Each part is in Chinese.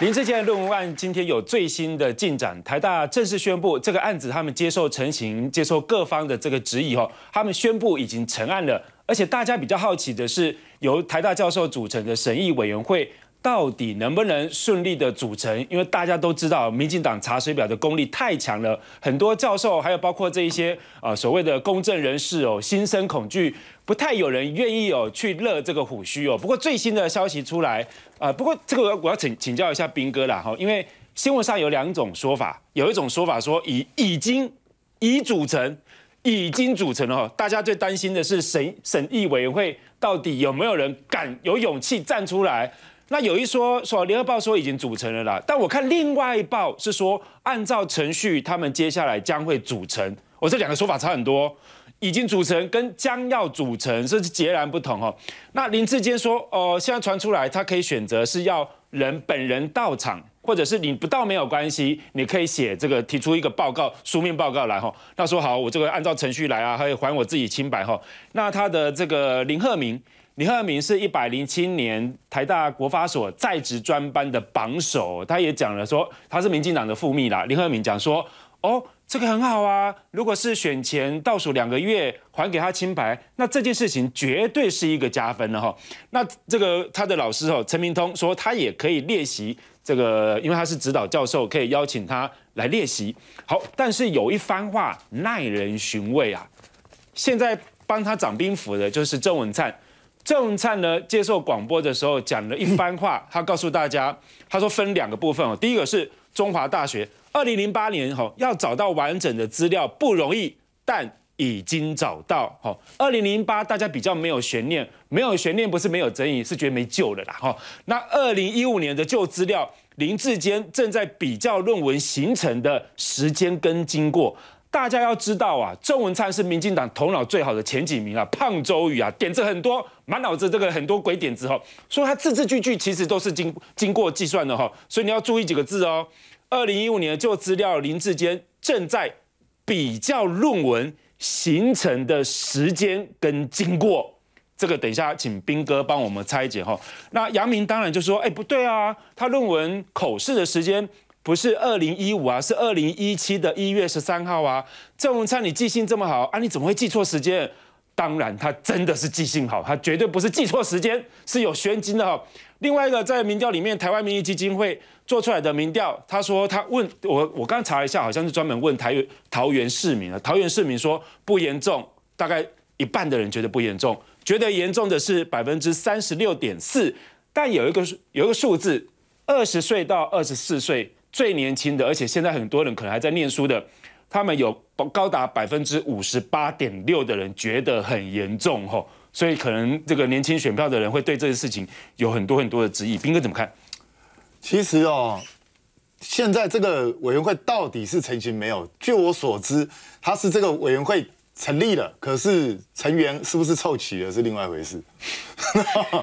林志健论文案今天有最新的进展，台大正式宣布这个案子，他们接受陈情，接受各方的这个质疑哦，他们宣布已经成案了，而且大家比较好奇的是，由台大教授组成的审议委员会。到底能不能顺利的组成？因为大家都知道，民进党查水表的功力太强了，很多教授还有包括这一些啊所谓的公正人士哦，心生恐惧，不太有人愿意哦去勒这个虎须哦。不过最新的消息出来啊，不过这个我要请请教一下兵哥啦哈，因为新闻上有两种说法，有一种说法说已已经已组成，已经组成了，大家最担心的是审审议委员会到底有没有人敢有勇气站出来。那有一说说联合报说已经组成了啦，但我看另外一报是说按照程序，他们接下来将会组成。我这两个说法差很多，已经组成跟将要组成是截然不同哦。那林志坚说，呃，现在传出来他可以选择是要人本人到场，或者是你不到没有关系，你可以写这个提出一个报告书面报告来哈。他说好，我这个按照程序来啊，还以还我自己清白哈。那他的这个林鹤鸣。李鹤敏是一百零七年台大国发所在职专班的榜首，他也讲了说他是民进党的副秘啦。李鹤敏讲说，哦，这个很好啊，如果是选前倒数两个月还给他清白，那这件事情绝对是一个加分了哈。那这个他的老师哦，陈明通说他也可以练习这个，因为他是指导教授，可以邀请他来练习。好，但是有一番话耐人寻味啊。现在帮他掌兵符的就是郑文灿。郑灿呢接受广播的时候讲了一番话，他告诉大家，他说分两个部分哦，第一个是中华大学，二零零八年哈要找到完整的资料不容易，但已经找到，哈。二零零八大家比较没有悬念，没有悬念不是没有争议，是觉得没救了啦，哈，那二零一五年的旧资料，林志坚正在比较论文形成的时间跟经过。大家要知道啊，周文灿是民进党头脑最好的前几名啊，胖周宇啊，点子很多，满脑子这个很多鬼点子哈，所以他字字句句其实都是经经过计算的哈，所以你要注意几个字哦。二零一五年就资料，林志坚正在比较论文形成的时间跟经过，这个等一下请兵哥帮我们拆解哈。那杨明当然就说，哎不对啊，他论文口试的时间。不是二零一五啊，是二零一七的一月十三号啊，郑文灿你记性这么好啊，你怎么会记错时间？当然他真的是记性好，他绝对不是记错时间，是有玄机的哈。另外一个在民调里面，台湾民意基金会做出来的民调，他说他问我，我刚查了一下，好像是专门问台桃园市民啊。桃园市民说不严重，大概一半的人觉得不严重，觉得严重的是百分之三十六点四。但有一个有一个数字，二十岁到二十四岁。最年轻的，而且现在很多人可能还在念书的，他们有高达百分之五十八点六的人觉得很严重，吼，所以可能这个年轻选票的人会对这件事情有很多很多的质疑。斌哥怎么看？其实哦，现在这个委员会到底是成型没有？据我所知，他是这个委员会成立了，可是成员是不是凑齐了是另外一回事。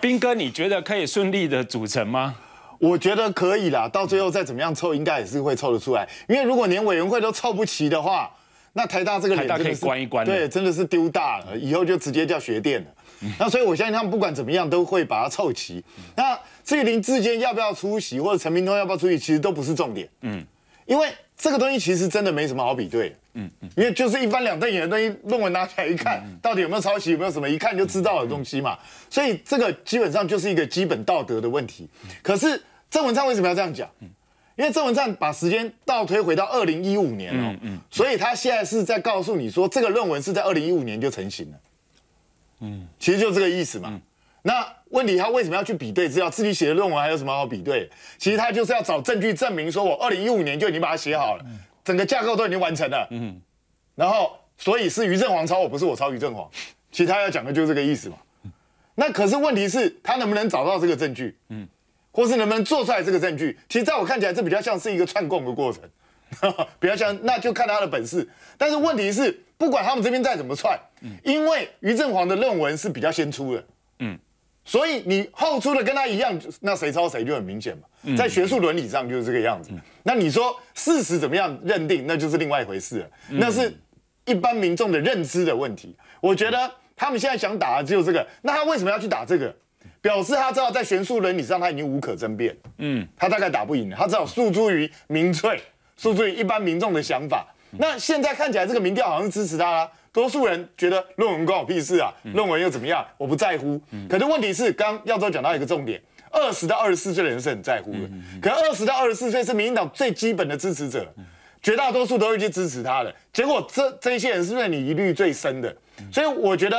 斌 哥，你觉得可以顺利的组成吗？我觉得可以啦，到最后再怎么样凑，应该也是会凑得出来。因为如果连委员会都凑不齐的话，那台大这个脸可以关一关。对，真的是丢大了，以后就直接叫学电了。那所以我相信他们不管怎么样都会把它凑齐。那至于林志坚要不要出席，或者陈明通要不要出席，其实都不是重点。嗯，因为这个东西其实真的没什么好比对。嗯嗯，因为就是一般两瞪眼的东西，论文拿起来一看到底有没有抄袭，有没有什么一看就知道的东西嘛。所以这个基本上就是一个基本道德的问题。可是。郑文灿为什么要这样讲？因为郑文灿把时间倒推回到二零一五年哦，所以他现在是在告诉你说，这个论文是在二零一五年就成型了。嗯，其实就这个意思嘛。那问题他为什么要去比对？资料？自己写的论文还有什么好比对？其实他就是要找证据证明说，我二零一五年就已经把它写好了，整个架构都已经完成了。嗯，然后所以是于振煌抄我，不是我抄于振煌。其实他要讲的就是这个意思嘛。那可是问题是他能不能找到这个证据？嗯。或是能不能做出来这个证据？其实在我看起来，这比较像是一个串供的过程，比较像那就看他的本事。但是问题是，不管他们这边再怎么串，因为于振煌的论文是比较先出的，嗯，所以你后出的跟他一样，那谁抄谁就很明显嘛。在学术伦理上就是这个样子。那你说事实怎么样认定，那就是另外一回事了。那是一般民众的认知的问题。我觉得他们现在想打的只有这个，那他为什么要去打这个？表示他知道在悬殊伦理上他已经无可争辩，嗯，他大概打不赢，他只好诉诸于民粹，诉诸于一般民众的想法。那现在看起来这个民调好像是支持他啦，多数人觉得论文关我屁事啊，论文又怎么样，我不在乎。可是问题是，刚耀州讲到一个重点，二十到二十四岁的人是很在乎的，可二十到二十四岁是民进党最基本的支持者，绝大多数都会去支持他的。结果这这一些人是不是你疑虑最深的？所以我觉得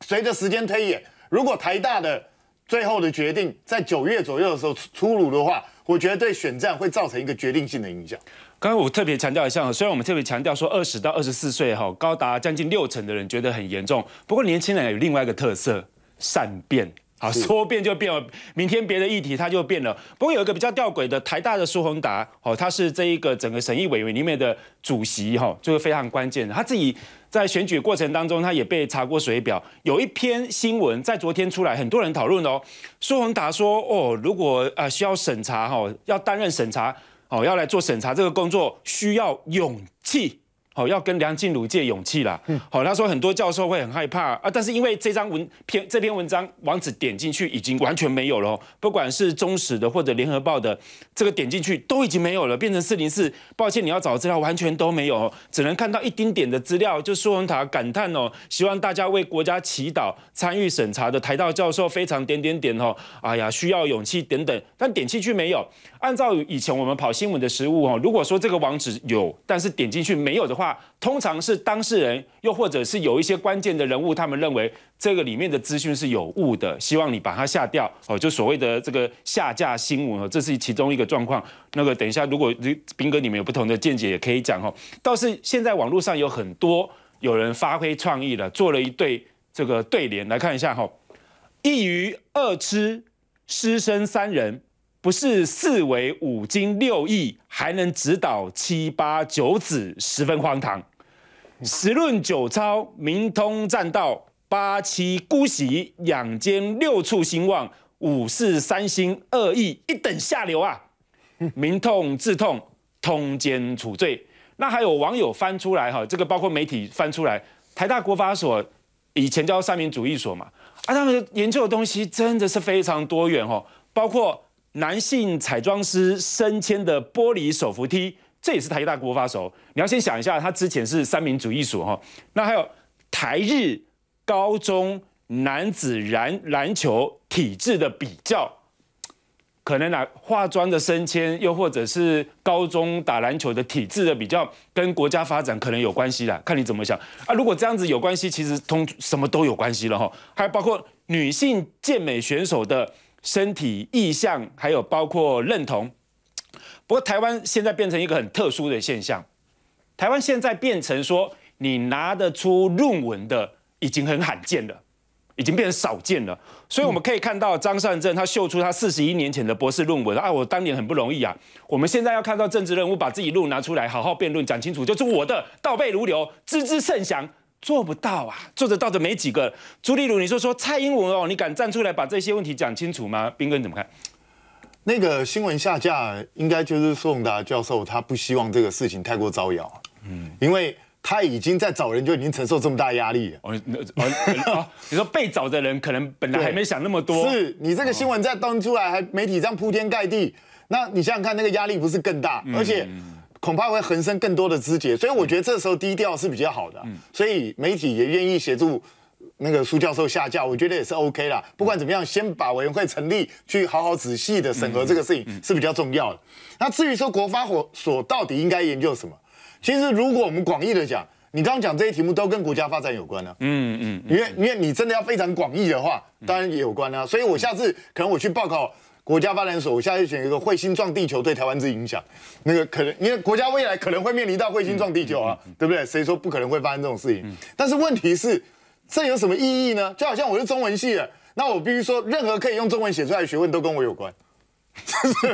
随着时间推演，如果台大的。最后的决定在九月左右的时候出炉的话，我觉得对选战会造成一个决定性的影响。刚刚我特别强调一下，虽然我们特别强调说二十到二十四岁哈，高达将近六成的人觉得很严重，不过年轻人有另外一个特色，善变。好说变就变了，明天别的议题它就变了。不过有一个比较吊诡的，台大的苏宏达哦，他是这一个整个审议委员里面的主席哈，就是非常关键的。他自己在选举过程当中，他也被查过水表。有一篇新闻在昨天出来，很多人讨论哦，苏宏达说哦，如果啊需要审查哈，要担任审查哦，要来做审查这个工作，需要勇气。哦，要跟梁静茹借勇气啦。嗯，好，他说很多教授会很害怕啊，但是因为这张文篇这篇文章网址点进去已经完全没有了，不管是中史的或者联合报的，这个点进去都已经没有了，变成404，抱歉，你要找的资料完全都没有，只能看到一丁点的资料。就苏文塔感叹哦，希望大家为国家祈祷，参与审查的台大教授非常点点点哦，哎呀，需要勇气等等，但点进去没有。按照以前我们跑新闻的实务哦，如果说这个网址有，但是点进去没有的话，通常是当事人，又或者是有一些关键的人物，他们认为这个里面的资讯是有误的，希望你把它下掉哦，就所谓的这个下架新闻哦，这是其中一个状况。那个等一下，如果斌哥你们有不同的见解，也可以讲哦。倒是现在网络上有很多有人发挥创意了，做了一对这个对联，来看一下哈。一鱼二吃，师生三人。不是四维五经六艺，还能指导七八九子，十分荒唐。十论九操，明通栈道，八七孤喜，养间六畜兴旺，五四三心二意，一等下流啊！明痛自痛，通奸处罪。那还有网友翻出来哈，这个包括媒体翻出来，台大国法所以前叫三民主义所嘛，啊，他们研究的东西真的是非常多元哦，包括。男性彩妆师升迁的玻璃手扶梯，这也是台大国发手。你要先想一下，他之前是三民主义所哈。那还有台日高中男子篮篮球体质的比较，可能呢化妆的升迁，又或者是高中打篮球的体质的比较，跟国家发展可能有关系啦。看你怎么想啊。如果这样子有关系，其实通什么都有关系了哈。还包括女性健美选手的。身体意向，还有包括认同。不过，台湾现在变成一个很特殊的现象。台湾现在变成说，你拿得出论文的已经很罕见了，已经变成少见了。所以我们可以看到张善政他秀出他四十一年前的博士论文。啊，我当年很不容易啊。我们现在要看到政治任务把自己论拿出来，好好辩论、讲清楚，就是我的，倒背如流，字字甚详。做不到啊，做得到的没几个。朱立如，你说说蔡英文哦，你敢站出来把这些问题讲清楚吗？斌哥你怎么看？那个新闻下架，应该就是宋达教授他不希望这个事情太过招摇。嗯，因为他已经在找人，就已经承受这么大压力。哦，哦，你说被找的人可能本来还没想那么多。是你这个新闻再登出来，还媒体这样铺天盖地，那你想想看，那个压力不是更大？而且。恐怕会横生更多的枝节，所以我觉得这时候低调是比较好的。嗯，所以媒体也愿意协助那个苏教授下架，我觉得也是 OK 啦。不管怎么样，先把委员会成立，去好好仔细的审核这个事情是比较重要的。那至于说国发所到底应该研究什么，其实如果我们广义的讲，你刚刚讲这些题目都跟国家发展有关呢。嗯嗯，因为因为你真的要非常广义的话，当然也有关啊。所以，我下次可能我去报考。国家发展所，我下一选一个彗星撞地球对台湾之影响，那个可能因为国家未来可能会面临到彗星撞地球啊，对不对？谁说不可能会发生这种事情？但是问题是，这有什么意义呢？就好像我是中文系的，那我必须说任何可以用中文写出来的学问都跟我有关，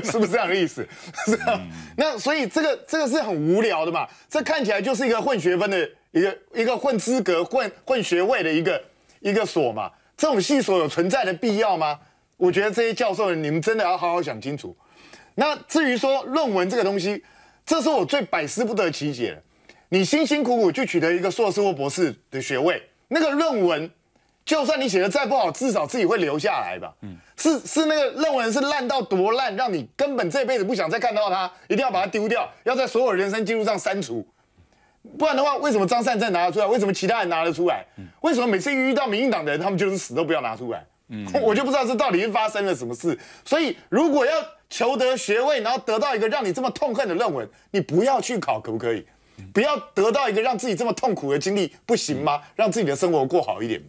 是不是？这样的意思？是啊，样。那所以这个这个是很无聊的嘛？这看起来就是一个混学分的一个一个混资格、混混学位的一个一个所嘛？这种系所有存在的必要吗？我觉得这些教授们，你们真的要好好想清楚。那至于说论文这个东西，这是我最百思不得其解的。你辛辛苦苦去取得一个硕士或博士的学位，那个论文，就算你写的再不好，至少自己会留下来吧。嗯。是是，那个论文是烂到多烂，让你根本这辈子不想再看到它，一定要把它丢掉，要在所有人生记录上删除。不然的话，为什么张善政拿得出来？为什么其他人拿得出来？为什么每次遇到民进党的人，他们就是死都不要拿出来？嗯，我就不知道这到底是发生了什么事。所以，如果要求得学位，然后得到一个让你这么痛恨的论文，你不要去考，可不可以？不要得到一个让自己这么痛苦的经历，不行吗？让自己的生活过好一点嘛。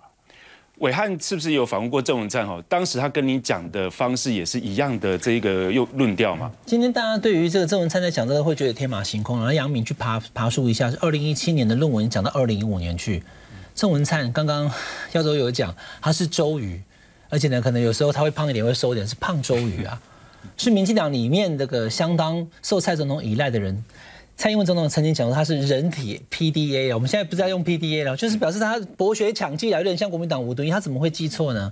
伟汉是不是有访问过郑文灿？哦，当时他跟你讲的方式也是一样的这个又论调嘛。今天大家对于这个郑文灿在讲，这个会觉得天马行空。然后杨敏去爬爬树一下，是二零一七年的论文讲到二零一五年去。郑文灿刚刚 耀州有讲，他是周瑜。而且呢，可能有时候他会胖一点，会瘦一点，是胖周瑜啊，是民进党里面这个相当受蔡总统依赖的人。蔡英文总统曾经讲，他是人体 PDA 啊，我们现在不再用 PDA 了，就是表示他博学强记啊，有点像国民党吴敦义，他怎么会记错呢？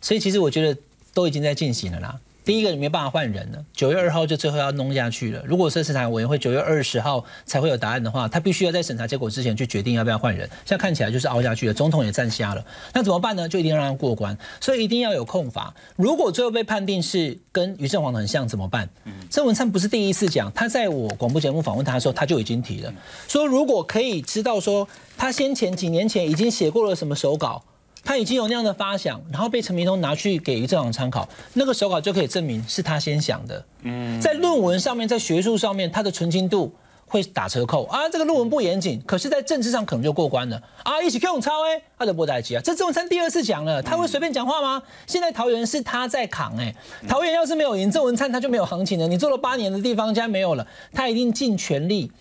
所以其实我觉得都已经在进行了啦。第一个你没办法换人了，九月二号就最后要弄下去了。如果是审查委员会九月二十号才会有答案的话，他必须要在审查结果之前就决定要不要换人。现在看起来就是凹下去了，总统也站瞎了，那怎么办呢？就一定要让他过关，所以一定要有控法。如果最后被判定是跟于正煌很像，怎么办？郑文灿不是第一次讲，他在我广播节目访问他的时候，他就已经提了，说如果可以知道说他先前几年前已经写过了什么手稿。他已经有那样的发想，然后被陈明通拿去给于正煌参考，那个手稿就可以证明是他先想的。嗯，在论文上面，在学术上面，他的纯清度会打折扣啊。这个论文不严谨，可是，在政治上可能就过关了啊。一起 Q 永超哎，他的波代吉啊。这郑文灿第二次讲了，他会随便讲话吗？现在桃园是他在扛哎，桃园要是没有赢，郑文灿他就没有行情了。你做了八年的地方，竟然没有了，他一定尽全力。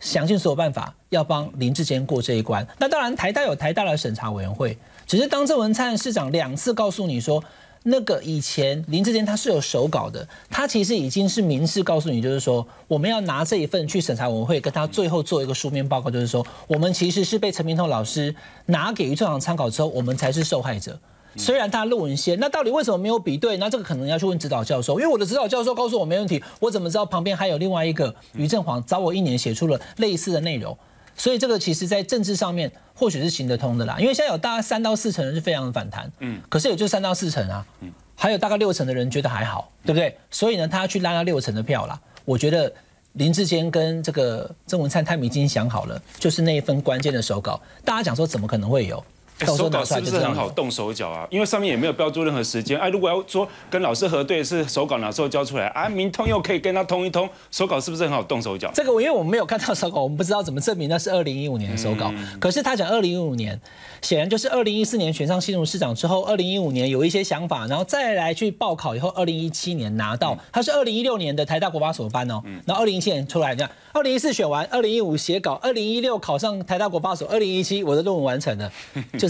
想尽所有办法要帮林志坚过这一关。那当然，台大有台大的审查委员会。只是当郑文灿市长两次告诉你说，那个以前林志坚他是有手稿的，他其实已经是明示告诉你，就是说我们要拿这一份去审查委员会，跟他最后做一个书面报告，就是说我们其实是被陈明通老师拿给于正祥参考之后，我们才是受害者。虽然他论文先，那到底为什么没有比对？那这个可能要去问指导教授，因为我的指导教授告诉我没问题。我怎么知道旁边还有另外一个余振煌找我一年写出了类似的内容？所以这个其实在政治上面或许是行得通的啦，因为现在有大概三到四成是非常的反弹，嗯，可是也就三到四成啊，嗯，还有大概六成的人觉得还好，对不对？所以呢，他去拉了六成的票啦。我觉得林志坚跟这个曾文灿他们已经想好了，就是那一份关键的手稿，大家讲说怎么可能会有？手稿是不是很好动手脚啊？因为上面也没有标注任何时间。哎，如果要说跟老师核对是手稿哪时候交出来啊？明通又可以跟他通一通，手稿是不是很好动手脚？这个我因为我们没有看到手稿，我们不知道怎么证明那是二零一五年的手稿。可是他讲二零一五年，显然就是二零一四年选上新融市长之后，二零一五年有一些想法，然后再来去报考。以后二零一七年拿到，他是二零一六年的台大国发所班哦。然后二零一七年出来，你看，二零一四选完，二零一五写稿，二零一六考上台大国发所，二零一七我的论文完成了，就。